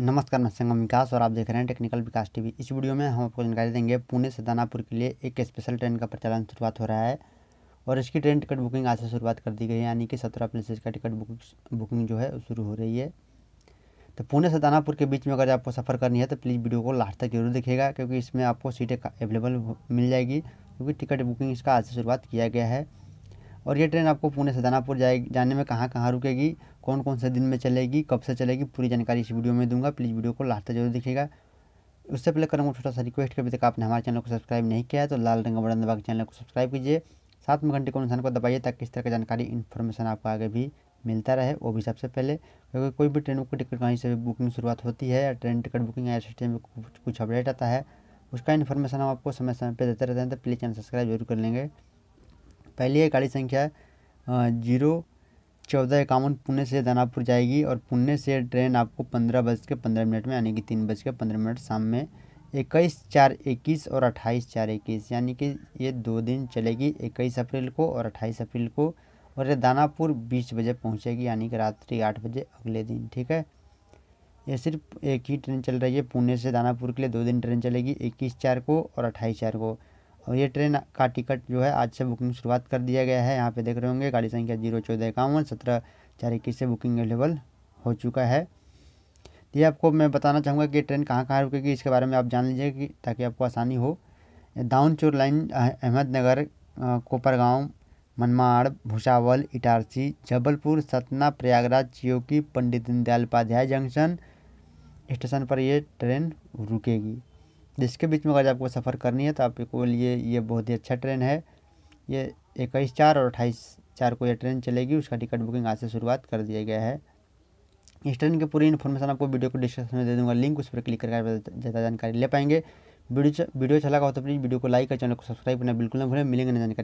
नमस्कार मैं संगम विकास और आप देख रहे हैं टेक्निकल विकास टीवी इस वीडियो में हम आपको जानकारी देंगे पुणे से दानापुर के लिए एक स्पेशल ट्रेन का प्रचालन शुरुआत हो रहा है और इसकी ट्रेन टिकट बुकिंग आज से शुरुआत कर दी गई है यानी कि सत्रह अप्रैल से इसका टिकट बुक बुकिंग जो है शुरू हो रही है तो पुणे से दानापुर के बीच में अगर आपको सफ़र करनी है तो प्लीज़ वीडियो को लास्ट तक जरूर देखेगा क्योंकि इसमें आपको सीटें अवेलेबल मिल जाएगी क्योंकि टिकट बुकिंग इसका आज से शुरुआत किया गया है और ये ट्रेन आपको पुणे से दानापुर जाए जाने में कहाँ कहाँ रुकेगी कौन कौन से दिन में चलेगी कब से चलेगी पूरी जानकारी इस वीडियो में दूंगा प्लीज़ वीडियो को लास्ट तक जरूर देखिएगा उससे पहले करूँगा छोटा सा रिक्वेस्ट कभी तक आपने हमारे चैनल को सब्सक्राइब नहीं किया है तो लाल रंग बड़ा दबा के चैनल को सब्सक्राइब कीजिए साथ में घंटे को निशान को दबाइए ताकि इस तरह की जानकारी इन्फॉर्मेशन आपको आगे भी मिलता रहे वो भी सबसे पहले क्योंकि कोई भी ट्रेनों की टिकट कहीं से भी बुकिंग शुरुआत होती है या ट्रेन टिकट बुकिंग या सिस्टम में कुछ अपडेट आता है उसका इन्फॉर्मेशन हम आपको समय समय पर देते रहते हैं तो प्लीज़ चैनल सब्सक्राइब जरूर कर लेंगे पहली है गाड़ी संख्या जीरो चौदह इक्यावन पुणे से दानापुर जाएगी और पुणे से ट्रेन आपको पंद्रह बज के पंद्रह मिनट में यानी कि तीन बज के पंद्रह मिनट शाम में इक्कीस चार इक्कीस और अट्ठाईस चार इक्कीस यानी कि ये दो दिन चलेगी इक्कीस अप्रैल को और अट्ठाईस अप्रैल को और ये दानापुर बीस बजे पहुँचेगी यानी कि रात्रि आठ बजे अगले दिन ठीक है ये सिर्फ एक ही ट्रेन चल रही है पुणे से दानापुर के लिए दो दिन ट्रेन चलेगी इक्कीस चार को और अट्ठाईस चार को और ये ट्रेन का टिकट जो है आज से बुकिंग शुरुआत कर दिया गया है यहाँ पे देख रहे होंगे गाड़ी संख्या जीरो चौदह इक्यावन सत्रह चार इक्कीस से बुकिंग अवेलेबल हो चुका है ये आपको मैं बताना चाहूँगा कि ट्रेन कहाँ कहाँ रुकेगी इसके बारे में आप जान लीजिए कि ताकि आपको आसानी हो Daund chord line Ahmednagar Kopargaon Manmad Bhusawal Itarsi Jabalpur Satna Prayagraj Chheoki Pandit Deendayal Upadhyaya junction station पर ये ट्रेन रुकेगी जिसके बीच में अगर आपको सफ़र करनी है तो आपके लिए ये बहुत ही अच्छा ट्रेन है ये इक्कीस चार और अट्ठाईस चार को ये ट्रेन चलेगी उसका टिकट बुकिंग आज से शुरुआत कर दिया गया है इस ट्रेन की पूरी इन्फॉर्मेशन आपको वीडियो को डिस्क्रिप्शन में दे दूंगा लिंक उस पर क्लिक करके ज़्यादा जानकारी ले पाएंगे वीडियो वीडियो अच्छा लगा हो तो प्लीज़ वीडियो को लाइक और चैनल को सब्सक्राइब करना बिल्कुल ना भूलें मिलेंगे जानकारी